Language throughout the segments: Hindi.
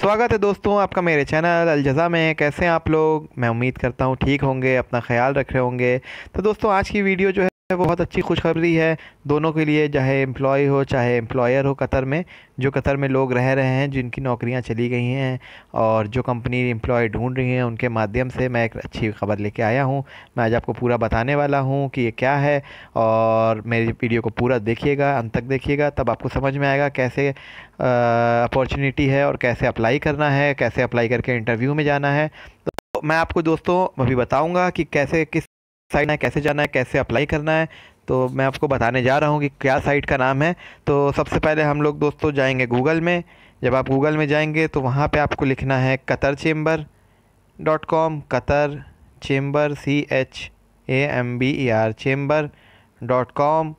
स्वागत है दोस्तों आपका मेरे चैनल अलज़ा में कैसे हैं आप लोग मैं उम्मीद करता हूँ ठीक होंगे अपना ख्याल रख रहे होंगे तो दोस्तों आज की वीडियो जो है है वो बहुत अच्छी खुशखबरी है दोनों के लिए चाहे एम्प्लॉय हो चाहे एम्प्लॉयर हो कतर में जो कतर में लोग रह रहे हैं जिनकी नौकरियां चली गई हैं और जो कंपनी एम्प्लॉय ढूंढ रही हैं उनके माध्यम से मैं एक अच्छी खबर लेके आया हूं मैं आज आपको पूरा बताने वाला हूं कि ये क्या है और मेरी वीडियो को पूरा देखिएगा अंत तक देखिएगा तब आपको समझ में आएगा कैसे अपॉर्चुनिटी है और कैसे अप्लाई करना है कैसे अप्लाई करके इंटरव्यू में जाना है तो मैं आपको दोस्तों अभी बताऊँगा कि कैसे किस साइट है कैसे जाना है कैसे अप्लाई करना है तो मैं आपको बताने जा रहा हूँ कि क्या साइट का नाम है तो सबसे पहले हम लोग दोस्तों जाएंगे गूगल में जब आप गूगल में जाएंगे तो वहाँ पे आपको लिखना है Qatar chamber dot com Qatar chamber C H A M B E R chamber dot com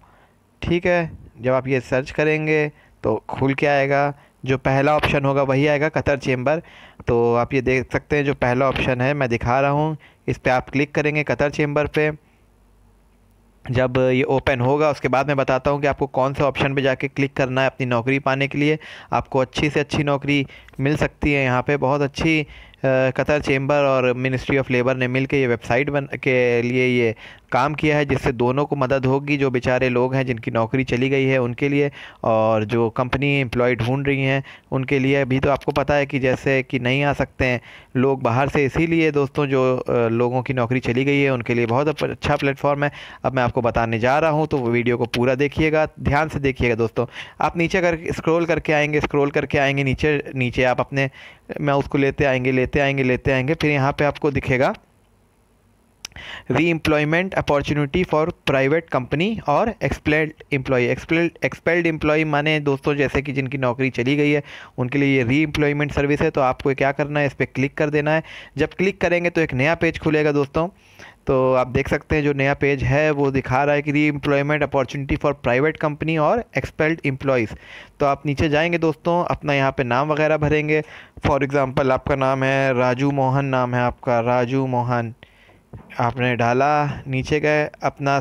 ठीक है जब आप ये सर्च करेंगे तो खुल के आएगा जो पहला ऑप्शन होगा वही आएगा कतर चेम्बर तो आप ये देख सकते हैं जो पहला ऑप्शन है मैं दिखा रहा हूँ इस पर आप क्लिक करेंगे कतर चेम्बर पे जब ये ओपन होगा उसके बाद मैं बताता हूँ कि आपको कौन से ऑप्शन पे जाके क्लिक करना है अपनी नौकरी पाने के लिए आपको अच्छी से अच्छी नौकरी मिल सकती है यहाँ पे बहुत अच्छी कतर चेम्बर और मिनिस्ट्री ऑफ लेबर ने मिल के ये वेबसाइट बन के लिए ये काम किया है जिससे दोनों को मदद होगी जो बेचारे लोग हैं जिनकी नौकरी चली गई है उनके लिए और जो कंपनी एम्प्लॉय ढूंढ रही हैं उनके लिए अभी तो आपको पता है कि जैसे कि नहीं आ सकते हैं लोग बाहर से इसीलिए दोस्तों जो लोगों की नौकरी चली गई है उनके लिए बहुत अच्छा प्लेटफॉर्म है अब मैं आपको बताने जा रहा हूँ तो वीडियो को पूरा देखिएगा ध्यान से देखिएगा दोस्तों आप नीचे अगर स्क्रोल करके आएंगे स्क्रोल करके आएंगे नीचे नीचे आप अपने मैं उसको लेते आएंगे लेते आएंगे लेते आएंगे फिर यहाँ पर आपको दिखेगा re reemployment opportunity for private company और expelled employ expelled expelled employ माने दोस्तों जैसे कि जिनकी नौकरी चली गई है उनके लिए ये एम्प्लॉयमेंट सर्विस है तो आपको क्या करना है इस पर क्लिक कर देना है जब क्लिक करेंगे तो एक नया पेज खुलेगा दोस्तों तो आप देख सकते हैं जो नया पेज है वो दिखा रहा है कि re employment opportunity for private company और एक्सपेल्ड एम्प्लॉयज़ तो आप नीचे जाएंगे दोस्तों अपना यहाँ पे नाम वगैरह भरेंगे फॉर एग्ज़ाम्पल आपका नाम है राजू मोहन नाम है आपका राजू मोहन आपने डाला नीचे गए अपना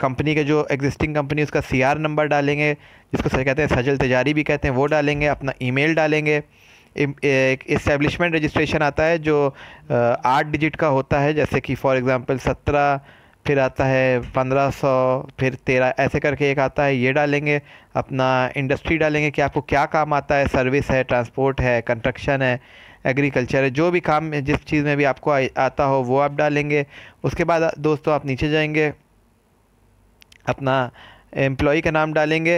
कंपनी के जो एग्जिस्टिंग कंपनी उसका सी नंबर डालेंगे जिसको सर कहते हैं सजल तजारी भी कहते हैं वो डालेंगे अपना ईमेल डालेंगे एक इस्टेब्लिशमेंट रजिस्ट्रेशन आता है जो आठ डिजिट का होता है जैसे कि फॉर एग्ज़ाम्पल सत्रह फिर आता है पंद्रह सौ फिर तेरह ऐसे करके एक आता है ये डालेंगे अपना इंडस्ट्री डालेंगे कि आपको क्या काम आता है सर्विस है ट्रांसपोर्ट है कंस्ट्रक्शन है एग्रीकल्चर है जो भी काम जिस चीज़ में भी आपको आता हो वो आप डालेंगे उसके बाद दोस्तों आप नीचे जाएंगे अपना एम्प्लॉय का नाम डालेंगे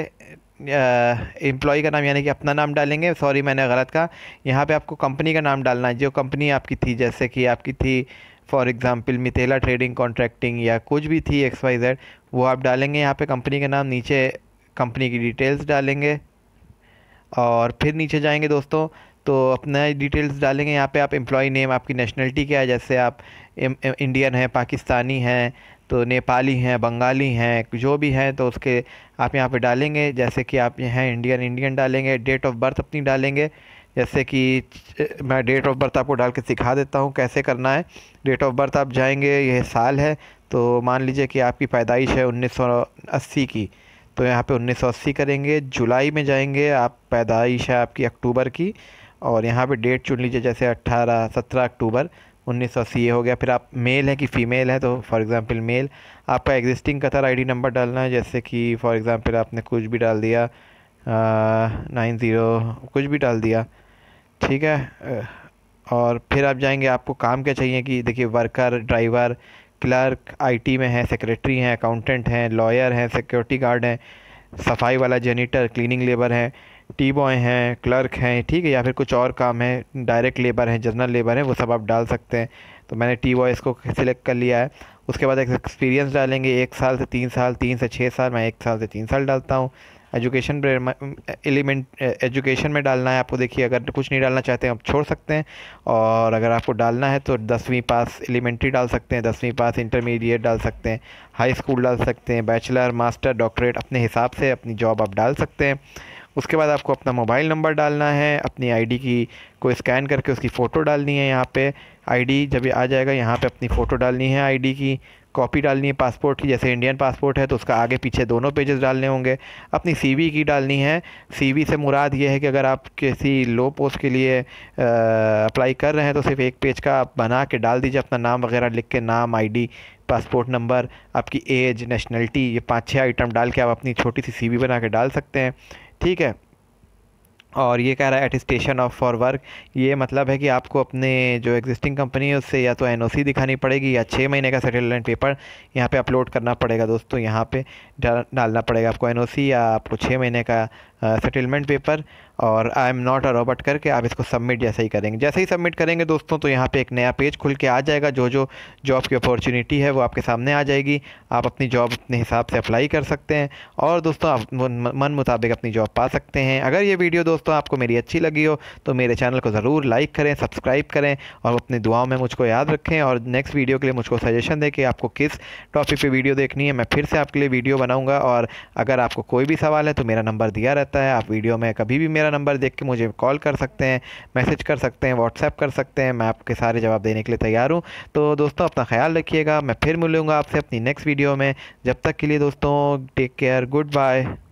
एम्प्लॉ का नाम यानी कि अपना नाम डालेंगे सॉरी मैंने गलत कहा यहाँ पे आपको कंपनी का नाम डालना है जो कंपनी आपकी थी जैसे कि आपकी थी फॉर एग्ज़ाम्पल मितेला ट्रेडिंग कॉन्ट्रैक्टिंग या कुछ भी थी एक्स वाई जेड वो आप डालेंगे यहाँ पे कंपनी का नाम नीचे कंपनी की डिटेल्स डालेंगे और फिर नीचे जाएंगे दोस्तों तो अपना डिटेल्स डालेंगे यहाँ पे आप एम्प्लॉई नेम आपकी नेशनलिटी क्या है जैसे आप इंडियन हैं पाकिस्तानी हैं तो नेपाली हैं बंगाली हैं जो भी हैं तो उसके आप यहाँ पे डालेंगे जैसे कि आप हैं इंडियन इंडियन डालेंगे डेट ऑफ बर्थ अपनी डालेंगे जैसे कि मैं डेट ऑफ बर्थ आपको डाल के सिखा देता हूँ कैसे करना है डेट ऑफ बर्थ आप जाएंगे यह साल है तो मान लीजिए कि आपकी पैदाइश है 1980 की तो यहाँ पे 1980 करेंगे जुलाई में जाएंगे आप पैदाइश है आपकी अक्टूबर की और यहाँ पे डेट चुन लीजिए जैसे 18 17 अक्टूबर 1980 ये हो गया फिर आप मेल हैं कि फ़ीमेल है तो फॉर एग्ज़ाम्पल मेल आपका एग्जिस्टिंग कतर आई नंबर डालना है जैसे कि फॉर एग्ज़ाम्पल आपने कुछ भी डाल दिया नाइन ज़ीरो कुछ भी डाल दिया ठीक है और फिर आप जाएंगे आपको काम क्या चाहिए कि देखिए वर्कर ड्राइवर क्लर्क आईटी में है सेक्रेटरी हैं अकाउंटेंट हैं लॉयर हैं सिक्योरिटी गार्ड हैं सफाई वाला जेनीटर क्लीनिंग लेबर हैं टी बॉय हैं क्लर्क हैं ठीक है या फिर कुछ और काम है डायरेक्ट लेबर हैं जनरल लेबर हैं वो सब आप डाल सकते हैं तो मैंने टी बॉय इसको सिलेक्ट कर लिया है उसके बाद एक एक्सपीरियंस डालेंगे एक साल से तीन साल तीन से छः साल मैं एक साल से तीन साल डालता हूँ एजुकेशन एलिमेंट एजुकेशन में डालना है आपको देखिए अगर कुछ नहीं डालना चाहते हैं आप छोड़ सकते हैं और अगर आपको डालना है तो दसवीं पास एलिमेंट्री डाल सकते हैं दसवीं पास इंटरमीडिएट डाल सकते हैं हाई स्कूल डाल सकते हैं बैचलर मास्टर डॉक्टरेट अपने हिसाब से अपनी जॉब आप डाल सकते हैं उसके बाद आपको अपना मोबाइल नंबर डालना है अपनी आईडी की को स्कैन करके उसकी फ़ोटो डालनी है यहाँ पे आईडी जब ये आ जाएगा यहाँ पे अपनी फ़ोटो डालनी है आईडी की कॉपी डालनी है पासपोर्ट की जैसे इंडियन पासपोर्ट है तो उसका आगे पीछे दोनों पेजेस डालने होंगे अपनी सीवी की डालनी है सीवी से मुराद ये है कि अगर आप किसी लो पोस्ट के लिए अप्लाई कर रहे हैं तो सिर्फ एक पेज का आप बना के डाल दीजिए अपना नाम वगैरह लिख के नाम आईडी पासपोर्ट नंबर आपकी एज नेशनलिटी ये पाँच छः आइटम डाल के आप अपनी छोटी सी सी बना के डाल सकते हैं ठीक है और ये कह रहा है एटिस्टेशन ऑफ फॉर वर्क ये मतलब है कि आपको अपने जो एग्जिस्टिंग कंपनी है उससे या तो एनओसी दिखानी पड़ेगी या छः महीने का सेटलमेंट पेपर यहाँ पे अपलोड करना पड़ेगा दोस्तों यहाँ पे डालना पड़ेगा आपको एनओसी या आपको छः महीने का सेटलमेंट पेपर और I am not a robot करके आप इसको सबमिट जैसे ही करेंगे जैसे ही सबमिट करेंगे दोस्तों तो यहाँ पे एक नया पेज खुल के आ जाएगा जो जो जॉब की अपॉर्चुनिटी है वो आपके सामने आ जाएगी आप अपनी जॉब अपने हिसाब से अप्लाई कर सकते हैं और दोस्तों आप मन मुताबिक अपनी जॉब पा सकते हैं अगर ये वीडियो दोस्तों आपको मेरी अच्छी लगी हो तो मेरे चैनल को ज़रूर लाइक करें सब्सक्राइब करें और अपनी दुआओं में मुझको याद रखें और नेक्स्ट वीडियो के लिए मुझको सजेशन दें कि आपको किस टॉपिक पर वीडियो देखनी है मैं फिर से आपके लिए वीडियो बनाऊँगा और अगर आपको कोई भी सवाल है तो मेरा नंबर दिया रहता रहता है आप वीडियो में कभी भी मेरा नंबर देख के मुझे कॉल कर सकते हैं मैसेज कर सकते हैं व्हाट्सएप कर सकते हैं मैं आपके सारे जवाब देने के लिए तैयार हूँ तो दोस्तों अपना ख्याल रखिएगा मैं फिर मिलूँगा आपसे अपनी नेक्स्ट वीडियो में जब तक के लिए दोस्तों टेक केयर गुड बाय